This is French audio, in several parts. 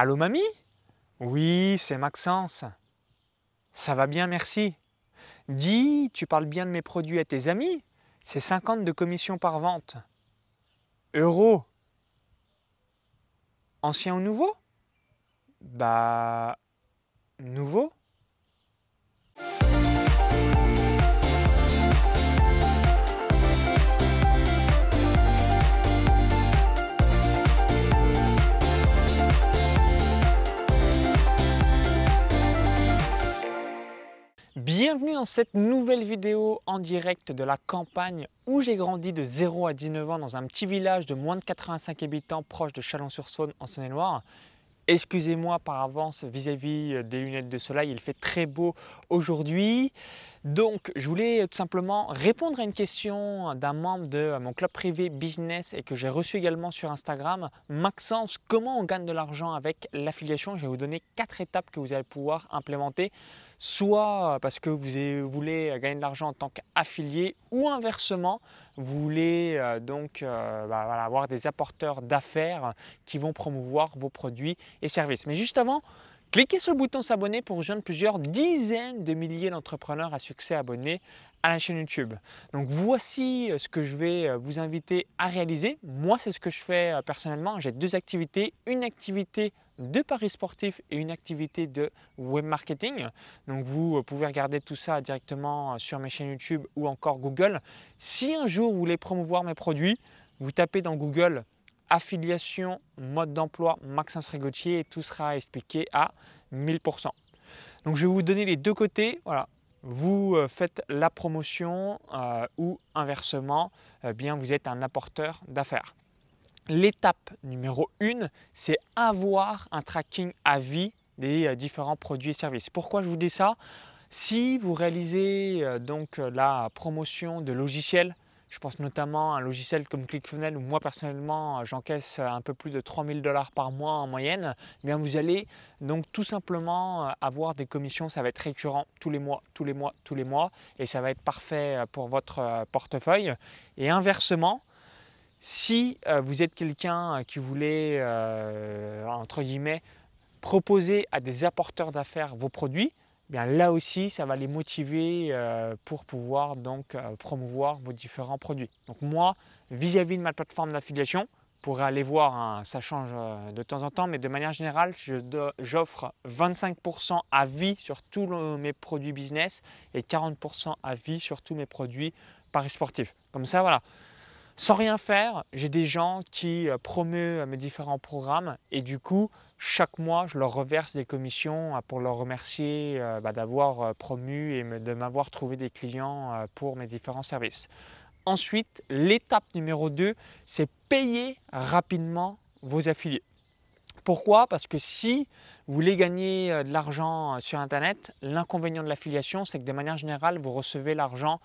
Allô mamie Oui, c'est Maxence. Ça va bien, merci. Dis, tu parles bien de mes produits à tes amis C'est 50 de commission par vente. Euros Ancien ou nouveau Bah... Nouveau dans cette nouvelle vidéo en direct de la campagne où j'ai grandi de 0 à 19 ans dans un petit village de moins de 85 habitants proche de Chalon-sur-Saône en Saône-et-Loire. Excusez-moi par avance vis à -vis des lunettes de soleil, il fait très beau aujourd'hui. Donc, je voulais tout simplement répondre à une question d'un membre de euh, mon club privé business et que j'ai reçu également sur Instagram. Maxence, comment on gagne de l'argent avec l'affiliation Je vais vous donner quatre étapes que vous allez pouvoir implémenter, soit euh, parce que vous voulez euh, gagner de l'argent en tant qu'affilié ou inversement, vous voulez donc bah, avoir des apporteurs d'affaires qui vont promouvoir vos produits et services. Mais juste avant, Cliquez sur le bouton s'abonner pour rejoindre plusieurs dizaines de milliers d'entrepreneurs à succès abonnés à la chaîne YouTube. Donc voici euh, ce que je vais euh, vous inviter à réaliser. Moi, c'est ce que je fais euh, personnellement. J'ai deux activités, une activité de paris sportifs et une activité de web marketing. Donc vous pouvez regarder tout ça directement sur mes chaînes YouTube ou encore Google. Si un jour vous voulez promouvoir mes produits, vous tapez dans Google affiliation, mode d'emploi, Maxence Régautier, et tout sera expliqué à 1000%. Donc je vais vous donner les deux côtés, voilà. Vous euh, faites la promotion euh, ou inversement, euh, bien vous êtes un apporteur d'affaires. L'étape numéro 1, c'est avoir un tracking à vie des différents produits et services. Pourquoi je vous dis ça Si vous réalisez donc la promotion de logiciels, je pense notamment à un logiciel comme ClickFunnels où moi personnellement j'encaisse un peu plus de 3000 dollars par mois en moyenne. Eh bien vous allez donc tout simplement euh, avoir des commissions, ça va être récurrent tous les mois, tous les mois, tous les mois et ça va être parfait euh, pour votre euh, portefeuille. Et inversement, si vous êtes quelqu'un qui voulait entre guillemets proposer à des apporteurs d'affaires vos produits, là aussi, ça va les motiver euh, pour pouvoir donc euh, promouvoir vos différents produits. Donc moi, vis-à-vis de ma plateforme d'affiliation, pourrez aller voir, hein, ça change euh, de temps en temps, mais de manière générale, j'offre 25% à vie sur tous mes produits business et 40% à vie sur tous mes produits paris sportifs. Comme ça, voilà, sans rien faire, j'ai des gens qui euh, promeuvent euh, mes différents programmes et du coup, chaque mois, je leur reverse des commissions euh, pour leur remercier bah, d'avoir promu et de m'avoir trouvé des clients pour mes différents services. Ensuite, l'étape numéro 2, c'est payer rapidement vos affiliés. Pourquoi Parce que si vous voulez gagner de l'argent sur Internet, l'inconvénient de l'affiliation, c'est que de manière générale, vous recevez l'argent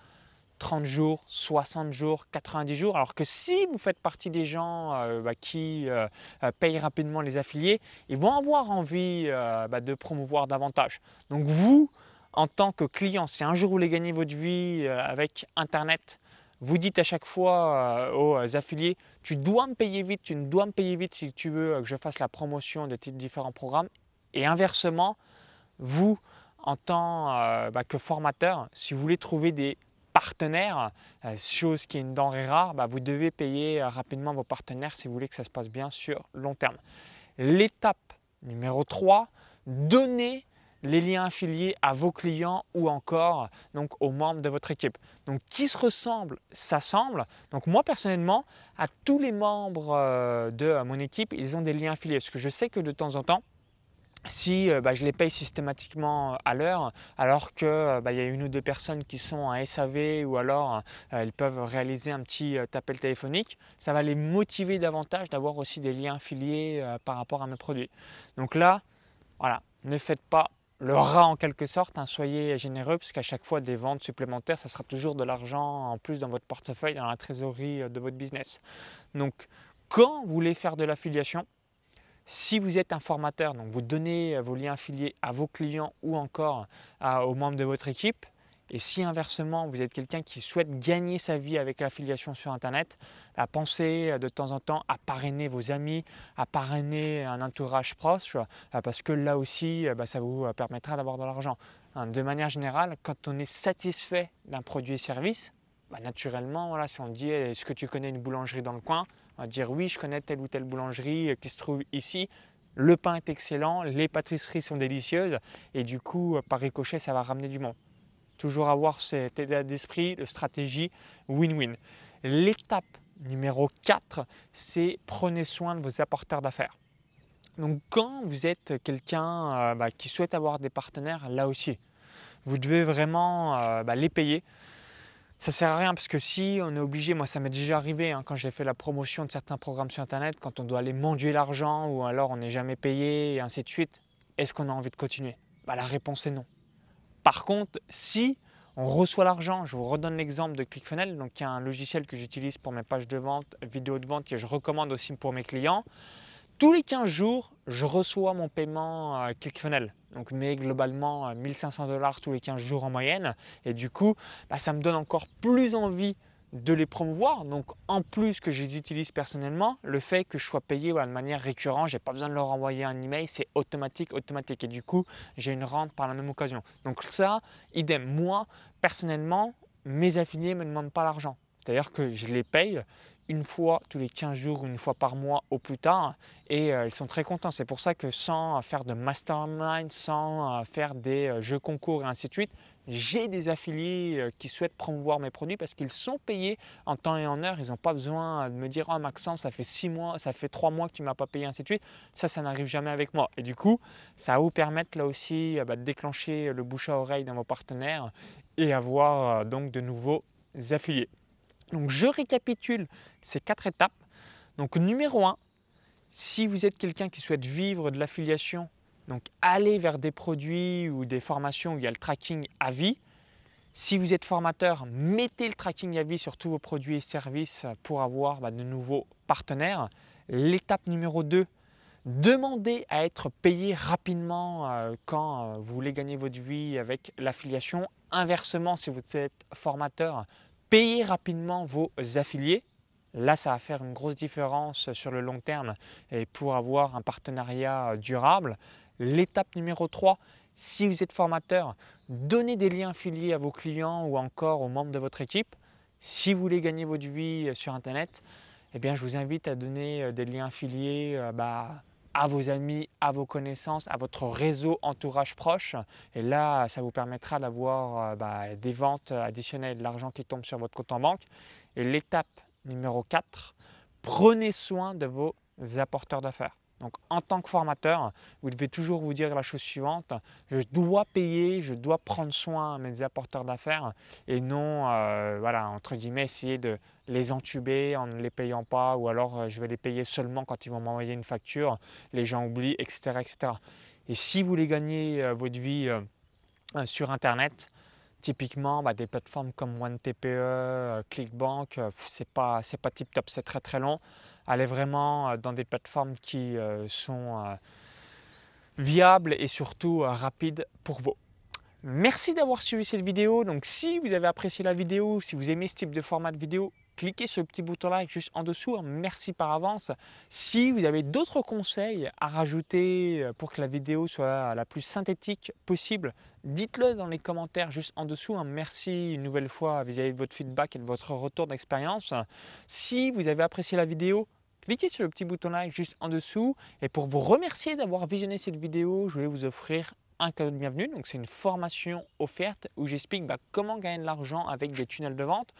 30 jours, 60 jours, 90 jours. Alors que si vous faites partie des gens euh, bah, qui euh, euh, payent rapidement les affiliés, ils vont avoir envie bah, de promouvoir davantage. Donc vous, en tant que client, si un jour vous voulez gagner votre vie avec Internet, vous dites à chaque fois aux affiliés, tu dois me payer vite, tu dois me payer vite si tu veux que je fasse la promotion de tes différents programmes. Et inversement, vous, en tant bah, que formateur, si vous voulez trouver des partenaires, euh, chose qui est une denrée rare, bah, vous devez payer euh, rapidement vos partenaires si vous voulez que ça se passe bien sur long terme. L'étape numéro 3, donner les liens affiliés à vos clients ou encore donc aux membres de votre équipe. Donc qui se ressemble, ça semble. Donc moi personnellement, à tous les membres euh, de mon équipe, ils ont des liens affiliés parce que je sais que de temps en temps, si euh, bah, je les paye systématiquement euh, à l'heure, alors qu'il euh, bah, y a une ou deux personnes qui sont à SAV ou alors elles ils peuvent réaliser un petit appel téléphonique, ça va les motiver davantage d'avoir aussi des liens filiés par rapport à mes produits. Donc là, voilà, ne faites pas le rat en quelque sorte, hein, soyez généreux parce qu'à chaque fois des ventes supplémentaires, ça sera toujours de l'argent en plus dans votre portefeuille, dans la trésorerie de votre business. Donc quand vous voulez faire de l'affiliation, si vous êtes un formateur, donc vous donnez euh, vos liens affiliés à vos clients ou encore aux membres de votre équipe, et si inversement vous êtes quelqu'un qui souhaite gagner sa vie avec l'affiliation sur Internet, à pensez euh, de temps en temps à parrainer vos amis, à parrainer un entourage proche, euh, parce que là aussi bah, ça vous permettra d'avoir de l'argent. Hein, de manière générale, quand on est satisfait d'un produit et service, bah, naturellement, si on dit eh, est-ce que tu connais une boulangerie dans le coin, va dire oui, je connais telle ou telle boulangerie euh, qui se trouve ici. Le pain est excellent, les pâtisseries sont délicieuses et du coup, euh, par ricochet, ça va ramener du monde. Toujours avoir cet état d'esprit, de stratégie win-win. L'étape numéro 4, c'est prenez soin de vos apporteurs d'affaires. Donc quand vous êtes quelqu'un euh, bah, qui souhaite avoir des partenaires, là aussi, vous devez vraiment bah, les payer ça sert à rien parce que si on est obligé, moi ça m'est déjà arrivé hein, quand j'ai fait la promotion de certains programmes sur internet, quand on doit aller mendier l'argent ou alors on n'est jamais payé et ainsi de suite, est-ce qu'on a envie de continuer bah, La réponse est non. Par contre, si on reçoit l'argent, je vous redonne l'exemple de Clickfunnel, donc qui est un logiciel que j'utilise pour mes pages de vente, vidéos de vente, que je recommande aussi pour mes clients. Tous les 15 jours, je reçois mon paiement ClickFunnels. Euh, Donc, mais globalement, 1500 euh, dollars tous les 15 jours en moyenne. Et du coup, bah, ça me donne encore plus envie de les promouvoir. Donc, en plus que je les utilise personnellement, le fait que je sois payé de manière récurrente, j'ai pas besoin de leur envoyer un email, c'est automatique, automatique. Et du coup, j'ai une rente par la même occasion. Donc, ça, idem. Moi, personnellement, mes affiliés ne me demandent pas l'argent. C'est-à-dire que je les paye une fois tous les 15 jours, une fois par mois au plus tard, et euh, ils sont très contents. C'est pour ça que sans euh, faire de mastermind, sans euh, faire des jeux concours et ainsi de suite, j'ai des affiliés qui souhaitent promouvoir mes produits parce qu'ils sont payés en temps et en heure. Ils n'ont pas besoin de me dire Oh «Ah, Maxence, ça fait 6 mois, ça fait 3 mois que tu ne m'as pas payé, ainsi de suite. Ça, ça n'arrive jamais avec moi. Et du coup, ça va vous permettre là aussi bah, de déclencher le bouche à oreille dans vos partenaires et avoir donc de nouveaux affiliés. Donc je récapitule ces quatre étapes. Donc numéro 1, si vous êtes quelqu'un qui souhaite vivre de l'affiliation, donc allez vers des produits ou des formations où il y a le tracking à vie. Si vous êtes formateur, mettez le tracking à vie sur tous vos produits et services pour avoir bah, de nouveaux partenaires. L'étape numéro 2, demandez à être payé rapidement euh, quand euh, vous voulez gagner votre vie avec l'affiliation. Inversement, si vous êtes formateur, Payez rapidement vos affiliés. Là, ça va faire une grosse différence sur le long terme et pour avoir un partenariat durable. L'étape numéro 3, si vous êtes formateur, donnez des liens affiliés à vos clients ou encore aux membres de votre équipe. Si vous voulez gagner votre vie sur Internet, eh bien, je vous invite à donner euh, des liens affiliés euh, bah, à vos amis, à vos connaissances, à votre réseau entourage proche. Et là, ça vous permettra d'avoir euh, bah, des ventes additionnelles, de l'argent qui tombe sur votre compte en banque. Et l'étape numéro 4, prenez soin de vos apporteurs d'affaires. Donc en tant que formateur, vous devez toujours vous dire la chose suivante, je dois payer, je dois prendre soin de mes apporteurs d'affaires et non, euh, voilà, entre guillemets, essayer de les entuber en ne les payant pas ou alors euh, je vais les payer seulement quand ils vont m'envoyer une facture, les gens oublient, etc. etc. Et si vous voulez gagner euh, votre vie sur Internet, typiquement bah, des plateformes comme OneTPE, ClickBank, ce pas, pas tip top, c'est très très long aller vraiment euh, dans des plateformes qui euh, sont euh, viables et surtout rapides pour vous. Merci d'avoir suivi cette vidéo. Donc si vous avez apprécié la vidéo, si vous aimez ce type de format de vidéo, cliquez sur le petit bouton like juste en dessous. Hein. Merci par avance. Si vous avez d'autres conseils à rajouter euh, pour que la vidéo soit la plus synthétique possible, dites-le dans les commentaires juste en dessous. Un hein. Merci une nouvelle fois vis-à-vis de votre feedback et de votre retour d'expérience. Si vous avez apprécié la vidéo, cliquez sur le petit bouton like juste en dessous. Et pour vous remercier d'avoir visionné cette vidéo, je voulais vous offrir un cadeau de bienvenue. Donc, c'est une formation offerte où j'explique bah, comment gagner de l'argent avec des tunnels de vente.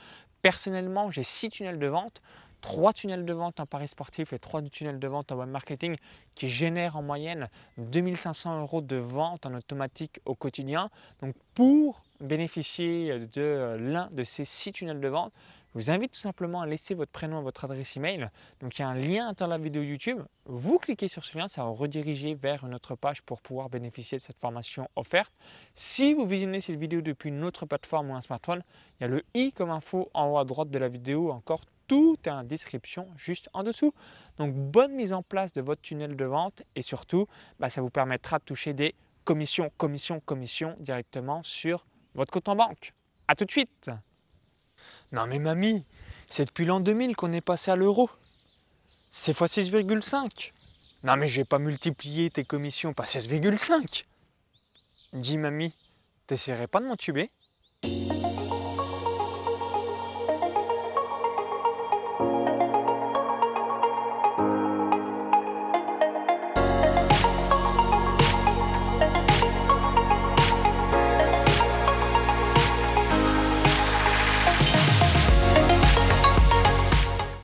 Personnellement, j'ai six tunnels de vente, trois tunnels de vente en paris sportif et trois tunnels de vente en web marketing qui génèrent en moyenne 2500 euros de vente en automatique au quotidien. Donc, pour bénéficier de euh, l'un de ces six tunnels de vente, vous invite tout simplement à laisser votre prénom et votre adresse email. Donc il y a un lien dans la vidéo YouTube. Vous cliquez sur ce lien, ça va vous rediriger vers notre page pour pouvoir bénéficier de cette formation offerte. Si vous visionnez cette vidéo depuis une autre plateforme ou un smartphone, il y a le i comme info en haut à droite de la vidéo, encore tout est en description juste en dessous. Donc bonne mise en place de votre tunnel de vente et surtout, bah, ça vous permettra de toucher des commissions, commissions, commissions directement sur votre compte en banque. À tout de suite non mais mamie, c'est depuis l'an 2000 qu'on est passé à l'euro. C'est fois 6,5. Non mais je vais pas multiplié tes commissions par 16,5. Dis mamie, t'essaierais pas de m'entuber